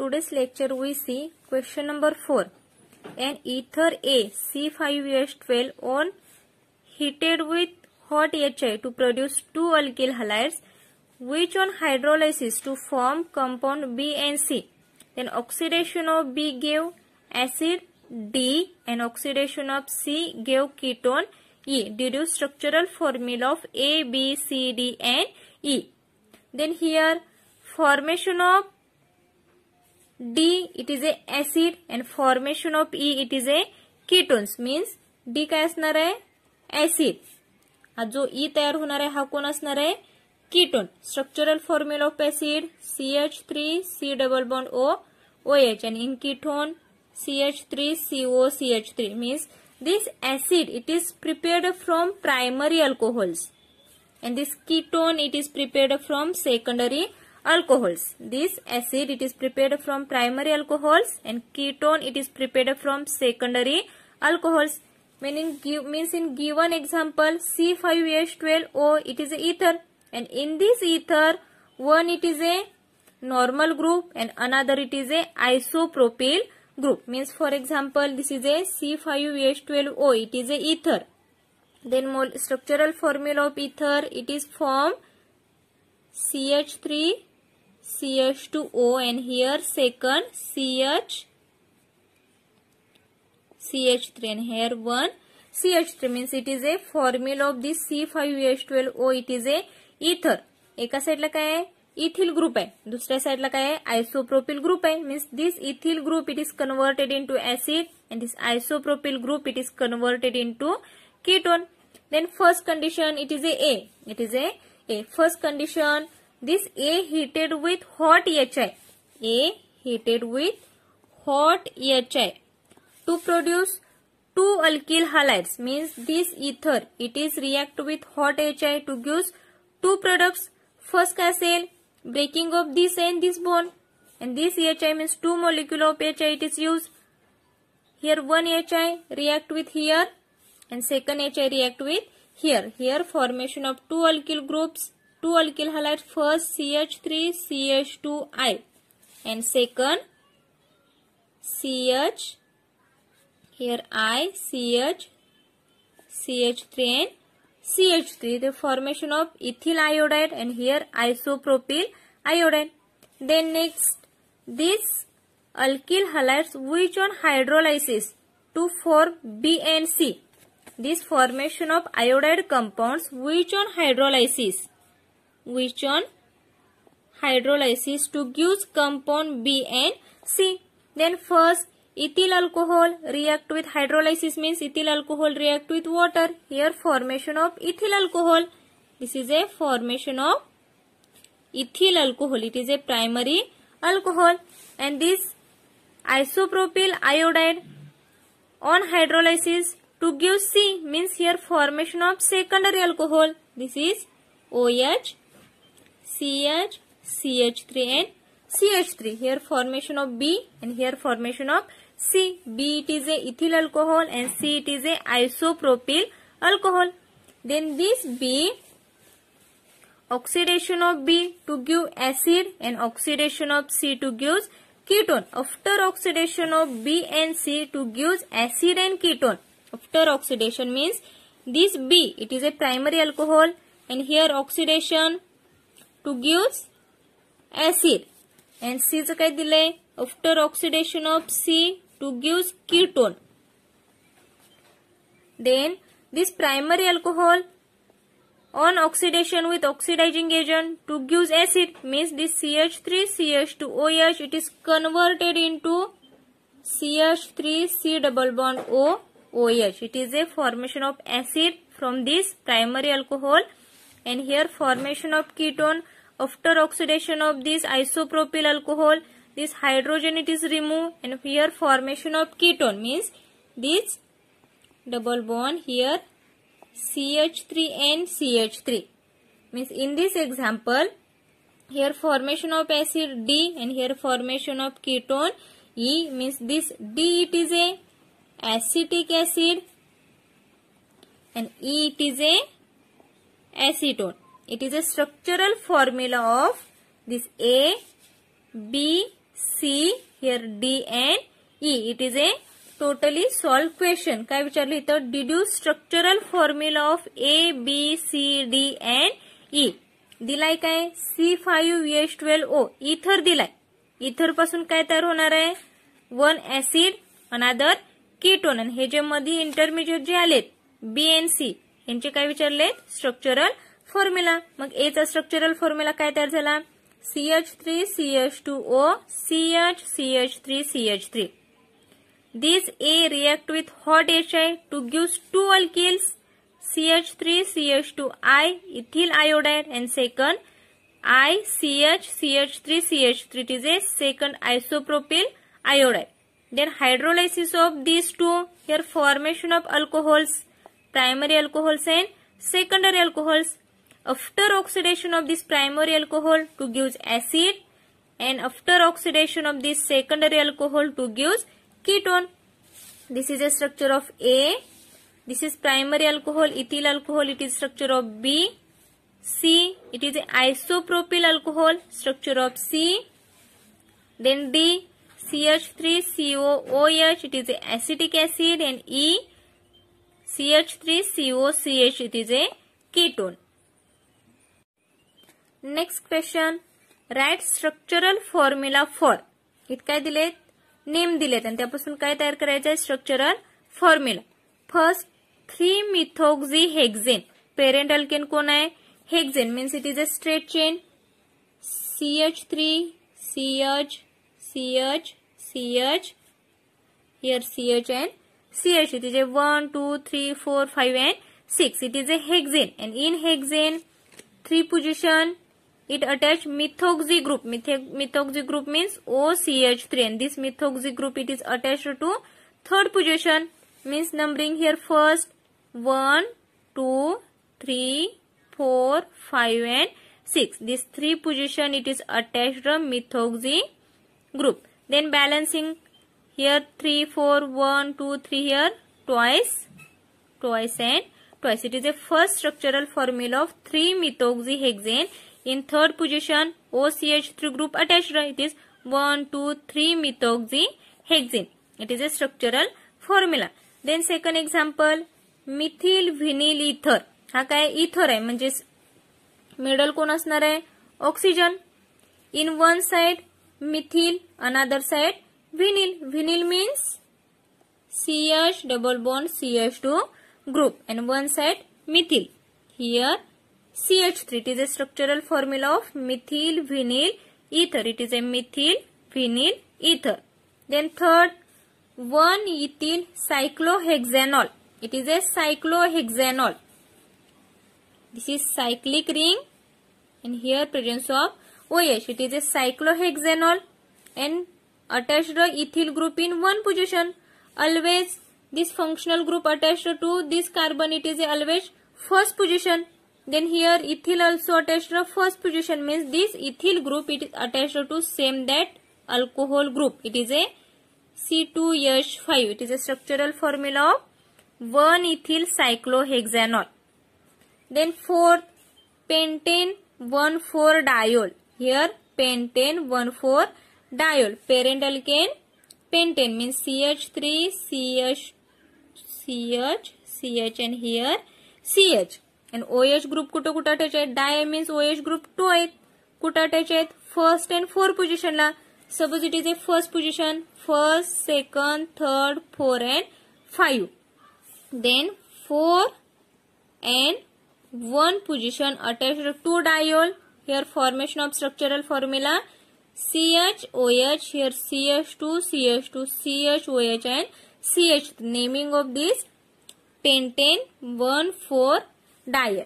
today's lecture we see question number 4. An ether A C5H12 on heated with hot HI to produce two alkyl halides which on hydrolysis to form compound B and C. Then oxidation of B gave acid D and oxidation of C gave ketone E. Deduce structural formula of A, B, C, D and E. Then here formation of D it is a acid and formation of E it is a ketones means D काय असणार आहे acid आज जो E तयार होणार आहे हा कोण असणार आहे ketone structural formula of acid CH3 C double bond O OH and in ketone CH3 CO CH3 means this acid it is prepared from primary alcohols and this ketone it is prepared from secondary alcohols. This acid it is prepared from primary alcohols and ketone it is prepared from secondary alcohols. Meaning give, means in given example C5H12O it is a ether and in this ether one it is a normal group and another it is a isopropyl group means for example this is a C5H12O it is a ether then structural formula of ether it is form CH3 CH2O and here second CH CH3 and here one CH3 means it is a formula of this C5H12O it is a ether एका साइडला काय आहे ethyl group है दुसऱ्या साइडला काय आहे isopropyl group आहे means this ethyl group it is converted into acid and this isopropyl group it is converted into ketone then first condition it is a it is a first condition This A heated with hot HI. A heated with hot HI. To produce two alkyl halides means this ether it is react with hot HI to give two products. First case breaking of this and this bond and this HI means two molecule of HI it is used. Here one HI react with here and second HI react with here. Here formation of two alkyl groups two alkyl halides first CH3 CH2I and second CH here I CH CH3 and CH3 the formation of ethyl iodide and here isopropyl iodide then next these alkyl halides which on hydrolysis to form B and C this formation of iodide compounds which on hydrolysis which on hydrolysis to gives compound B and C. Then first ethyl alcohol react with hydrolysis means ethyl alcohol react with water. Here formation of ethyl alcohol. This is a formation of ethyl alcohol. It is a primary alcohol and this isopropyl iodide on hydrolysis to give C means here formation of secondary alcohol. This is OH CH, CH3 and CH3. Here formation of B and here formation of C. B it is a ethyl alcohol and C it is a isopropyl alcohol. Then this B oxidation of B to give acid and oxidation of C to give ketone. After oxidation of B and C to give acid and ketone. After oxidation means this B it is a primary alcohol and here oxidation to give acid and is काय दिलंय after oxidation of C to gives ketone. Then this primary alcohol on oxidation with oxidizing agent to gives acid means this CH3CH2OH it is converted into CH3C double bond O OH it is a formation of acid from this primary alcohol and here formation of ketone after oxidation of this isopropyl alcohol, this hydrogen it is removed and here formation of ketone means this double bond here CH3N CH3 means in this example here formation of acid D and here formation of ketone E means this D it is a acetic acid and E it is a acetone it is a structural formula of this A B C, here D and E. It is a totally solved question. काय विचारलं इथं deduce structural formula of A B C D and E दिलाय काय C five S twelve O ether दिलाय ether पासून काय तयार होणार आहे वन ऍसिड अनादर किटोन हे जे मध्ये इंटरमिजिएट जे आलेत बी एन सी यांचे काय विचारलेत स्ट्रक्चरल फॉर्म्यूला मग ए चा स्ट्रक्चरल फॉर्म्यूला काय तयार झाला CH three CH two O CH H three CH three this A react with hot H I to give two alkyls H three CH two I ethyl iodide and second H C CH three CH three it is a second isopropyl iodide then hydrolysis of this two here formation of alcohols primary alcohols and secondary alcohols after oxidation of this primary alcohol to gives acid and after oxidation of this secondary alcohol to gives ketone. This is a structure of A. This is primary alcohol, ethyl alcohol, it is structure of B. C, it is isopropyl alcohol, structure of C. Then D, CH3COOH, it is acetic acid and E, CH3COCH, it is a ketone. Next question write structural formula for इत का name दिलेत आणि त्यापासून structural formula first three methoxy hexane parent alkane को आहे means it is a straight chain C H three C H C H C H here C H and C H it is a one two three four five and six it is a hexane and in hexane three position it attached methoxy group. Methoxy group means OCH3 and this methoxy group it is attached to third position means numbering here first 1, 2, 3, 4, 5 and 6. This three position it is attached to methoxy group. Then balancing here 3, 4, 1, 2, 3 here twice, twice and twice. It is a first structural formula of 3 methoxy hexane In third position, OCH3 group attached, right? It is 1, 2, 3 methoxyhexene. It is a structural formula. Then second example, methyl vinyl ether हा काय ether आहे म्हणजे middle कोण असणार आहे oxygen in one side methyl another side vinyl vinyl means C H double bond CH two group and one side methyl here CH3. It is a structural formula of methyl vinyl ether. It is a methyl vinyl ether. Then third, 1-ethyl cyclohexanol. It is a cyclohexanol. This is cyclic ring and here presence of OH. It is a cyclohexanol and attached the ethyl group in one position. Always this functional group attached to this carbon it is always first position. Then here ethyl also attached to first position means this ethyl group it is attached to same that alcohol group. It is a C2H5. It is a structural formula of 1-ethyl cyclohexanol. Then fourth pentane one four diol Here pentane one four diol Parent alkane pentane means CH3, CH, CH, CH and here CH. And OH group कुछ कुछ attach है di means OH group two है कुछ attach है first and fourth position लपोज it is a first position first second third four and five then four and one position attach to diol here formation of structural formula O H OH C H two C H two C H O H and C H naming of this ten ten one four dire.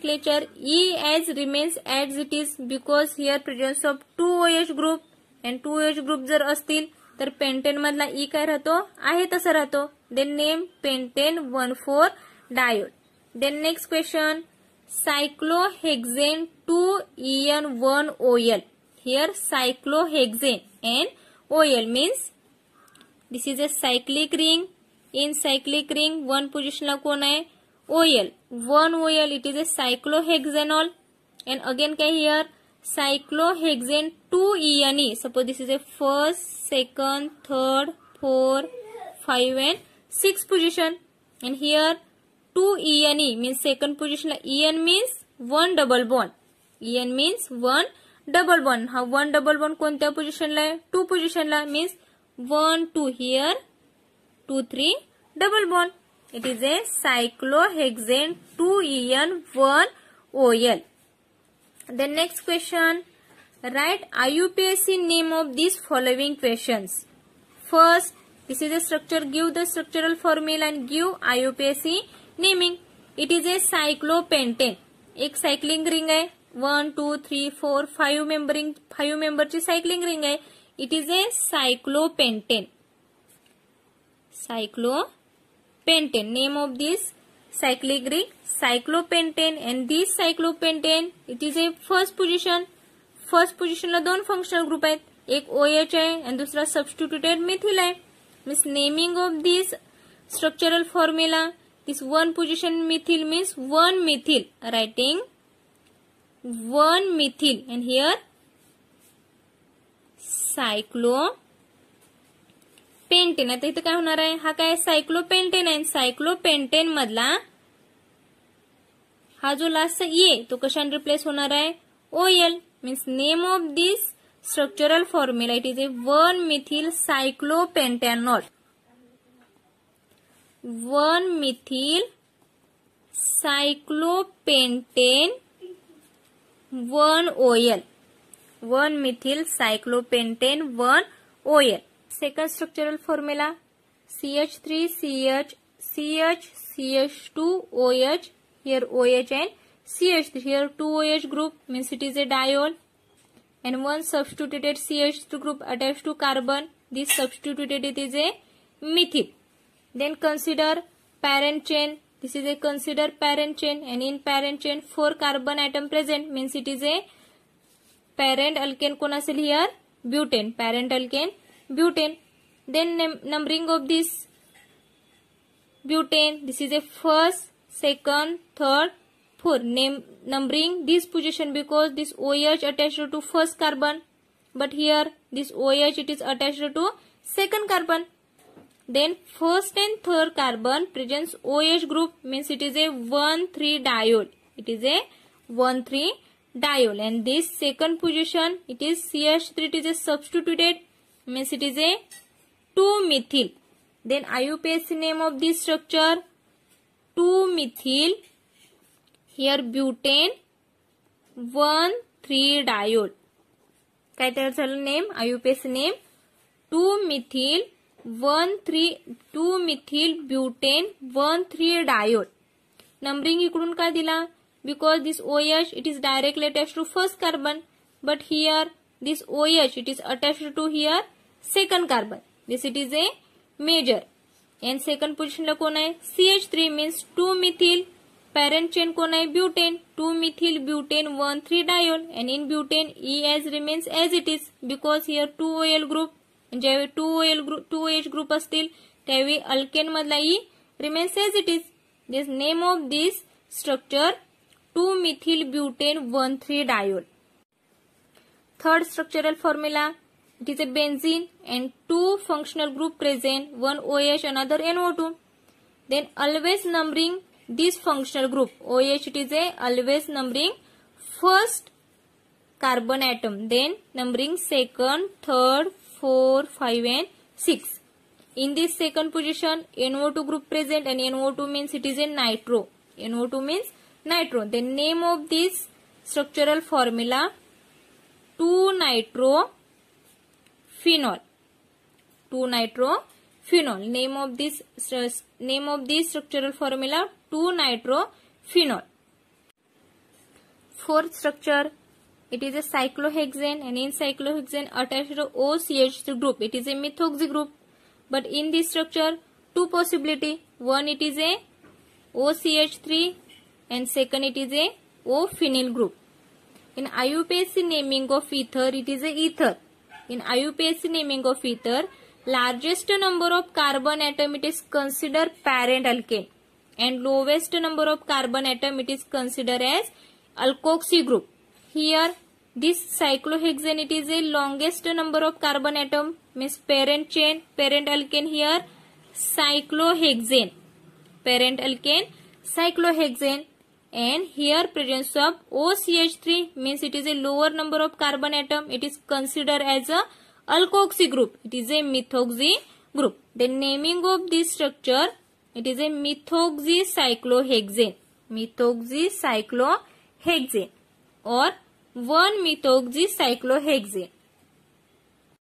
क्लेचर E this remains EH remains is because is because of two O two group group two O OH group जर असतील तर pentane मधला ई e काय राहतो आहे तसा राहतो then name pentane one four diol then next question cyclohexane two en one OL here cyclohexane en OL means this is a cyclic ring in cyclic ring one position लोन है OL one OL it is a cyclohexanol and again क्या here cyclohexene two EN suppose this is a first second third four five and six position and here two EN means second position EN means one double bond EN means one double one हा one double one को position लू position लीन्स one two here two three double bond. It is a cyclohexane 2En1OL. The next question. Write IUPAC name of these following questions. First, this is a structure. Give the structural formula and give IUPAC naming. It is a cyclopentane. एक cyclic ring आहे one two five four five member five मेंबरची cyclic ring आहे it is a cyclopentane cyclopentane name of this cyclic ring cyclopentane and this cyclopentane it is a first position first पोझिशनला दोन functional group आहेत एक O H आहे आणि दुसरा substituted methyl आहे means naming of this structural formula this one position methyl means one methyl writing one methyl and here cyclopentane आता इथं काय होणार है हा का साइक्लोपेन्टेन आहे सायक्लोपेंटेन मधला हा जो लास्टचा ए e तो कशाने रिप्लेस हो रहा है OL means name of this structural formula it is a one methyl cyclopentanol one methyl cyclopentane one OL one methyl cyclopentane one OL second structural formula CH3CH CH CH2OH here OH and CH3 here 2OH group means it is a diol and one substituted CH2 group attached to carbon this substituted it is a methyl then consider parent chain this is a consider parent chain and in parent chain four carbon atom present means it is a parent alkane कोणासेल here butane parent alkane butane then numbering of this butane this is a first second third fourth name numbering this position because this OH attached to first carbon but here this OH it is attached to second carbon then first and third carbon presents OH group means it is a 1 3 diol it is a 1 3 diol and this second position it is CH3 it is a substituted means it is a 2 methyl then iupac name of this structure 2 methyl here butane 1 3 diol काय त्याचं झालं name IUPAC name two methyl one three two methyl butane one three diol numbering इकडून का दिला because this OH it is directly attach to first carbon but here this OH it is attach to here second carbon this it is a major and second position C H three means two methyl parent chain को butane two methyl butane one three diol and in butane E as remains as it is because here two OL group ज्यादा two OL group two H group अल्ते alkane मधला E remains as it is this name of this structure two methyl butane one three diol third structural formula It is a benzene and two functional group present, one OH, another NO2. Then always numbering this functional group. OH it is a always numbering first carbon atom. Then numbering second, third, four, five and six. In this second position, NO2 group present and NO2 means it is a nitro. NO2 means nitro. The name of this structural formula 2 nitro phenol 2 nitro phenol name of this name of this structural formula 2 nitro phenol fourth structure it is a cyclohexane and in cyclohexane attached to OCH group it is a methoxy group but in this structure two possibility one it is a OCH3 and second it is a O phenyl group in IUPAC naming of ether it is a ether In IUPAC naming of ether, largest number of carbon atom it is considered parent alkane and lowest number of carbon atom it is considered as alkoxy group. Here this cyclohexane it is a longest number of carbon atom means parent chain parent alkane here cyclohexane parent alkane cyclohexane and here presence of OCH3 means it is a lower number of carbon atom. It is considered as a alkoxy group. It is a methoxy group. The naming of this structure, it is a methoxy cyclohexane. Methoxy cyclohexane or 1 methoxy cyclohexane.